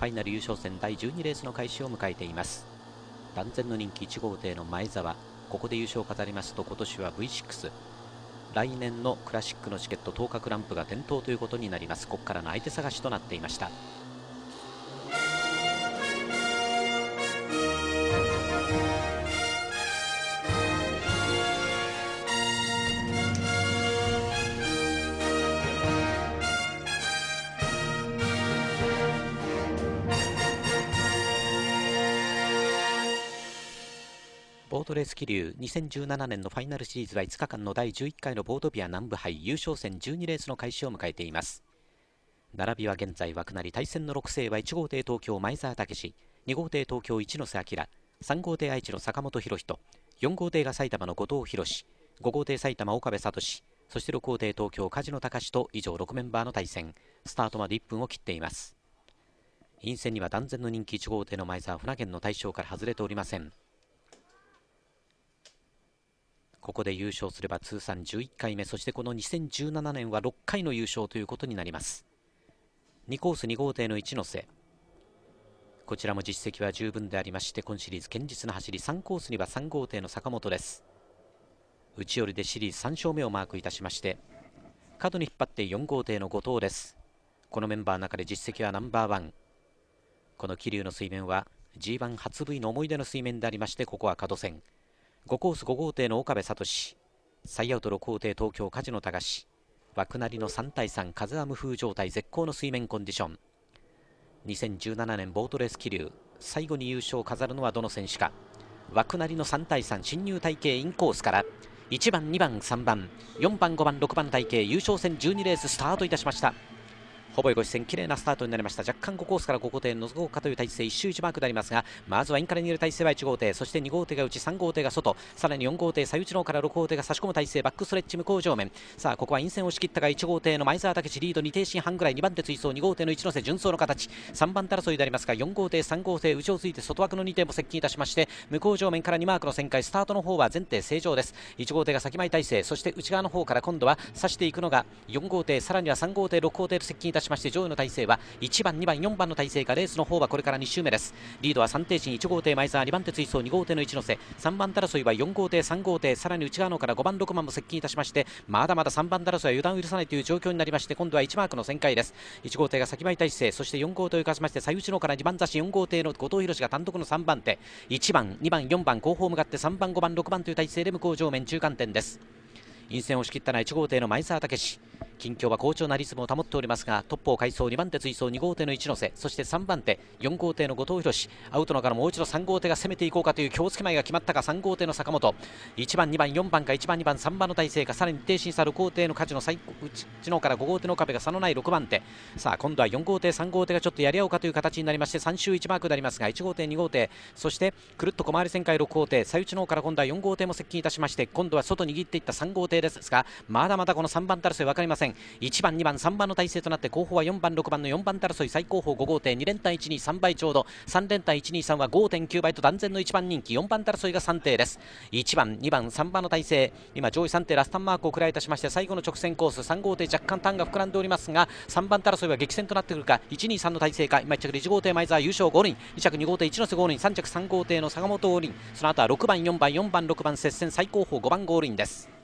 ファイナル優勝戦第12レースの開始を迎えています断然の人気1号艇の前澤ここで優勝を飾りますと今年は V6 来年のクラシックのチケット当確ランプが点灯ということになりますここからの相手探しとなっていましたボートレース桐生2017年のファイナルシリーズは5日間の第11回のボートビア南部杯優勝戦12レースの開始を迎えています並びは現在枠なり対戦の6世は1号艇東京前澤武史2号艇東京一ノ瀬明3号艇愛知の坂本博人4号艇が埼玉の後藤博史5号艇埼玉岡部聡そして6号艇東京梶野隆と以上6メンバーの対戦スタートまで1分を切っています陰線には断然の人気1号艇の前澤船源の対象から外れておりませんここで優勝すれば通算11回目そしてこの2017年は6回の優勝ということになります2コース2号艇の一ノ瀬こちらも実績は十分でありまして今シリーズ堅実な走り3コースには3号艇の坂本です内寄りでシリーズ3勝目をマークいたしまして角に引っ張って4号艇の後藤ですこのメンバーの中で実績はナンバーワンこの桐生の水面は G1 初 V の思い出の水面でありましてここは角線5コース5号艇の岡部聡最アウト6号艇東京梶野隆枠なりの3対3風は無風状態絶好の水面コンディション2017年ボートレース桐生最後に優勝を飾るのはどの選手か枠なりの3対3進入体系インコースから1番2番3番4番5番6番体系優勝戦12レーススタートいたしましたほぼいご視線綺麗なスタートになりました若干5コースから5号艇のぞこうかという体勢1周1マークでありますがまずはインカレにいる体勢は1号艇そして2号艇が内3号艇が外さらに4号艇左内の方から6号艇が差し込む体勢バックストレッチ向こう上面さあここは陰線を仕切ったが1号艇の前澤武史リード2停止半ぐらい2番手追走2号艇の一ノ瀬順走の形3番手争いでありますが4号艇3号艇内をついて外枠の2点も接近いたしまして向こう上面から2マークの旋回スタートの方は前艇正常です1号艇が先前体勢そして内側の方から今度は差していくのが4号艇さらには3号艇6号艇と接近いた過しまして上位の体勢は1番2番4番の体勢がレースの方はこれから2周目ですリードは3停進1号艇前澤2番手追走2号艇の一ノ瀬3番争いは4号艇3号艇さらに内側のから5番6番も接近いたしましてまだまだ3番争いは油断を許さないという状況になりまして今度は1マークの旋回です1号艇が先前体勢そして4号艇を生かしまして最内のから2番雑誌4号艇の後藤宏が単独の3番手1番2番4番後方向かって3番5番6番という体勢で向こう上面中間点です陰線を仕切ったのは1号艇の前澤武近況は好調なリズムを保っておりますがトップを快走2番手追走2号艇の一ノ瀬そして3番手4号艇の後藤宏アウトのからもう一度3号艇が攻めていこうかという気を付け前が決まったか3号艇の坂本1番2番4番か1番2番3番の体勢かさらに低審査6号艇の勝の最内のから5号艇の壁が差のない6番手さあ今度は4号艇3号艇がちょっとやり合うかという形になりまして3周1マークになりますが1号艇2号艇そしてくるっと小回り旋回6号艇最内のから今度は4号艇も接近いたしまして今度は外に握っていった3号艇ですがまだまだこの3番手争い分かりません戦1番2番3番の体制となって後方は4番6番の4番手争い最高峰5号艇2連単123倍ちょうど3連単123は5.9倍と断然の1番人気4番手争いが3艇です1番2番3番の体制今上位3艇ラスタンマークをくらいいたしまして最後の直線コース3号艇若干ターンが膨らんでおりますが3番手争いは激戦となってくるか123の体制か今1着で1号艇前澤優勝5輪2着2号艇一ノ瀬5輪3着3号艇の坂本5輪その後は6番4番4番6番接戦最高峰5番イ輪です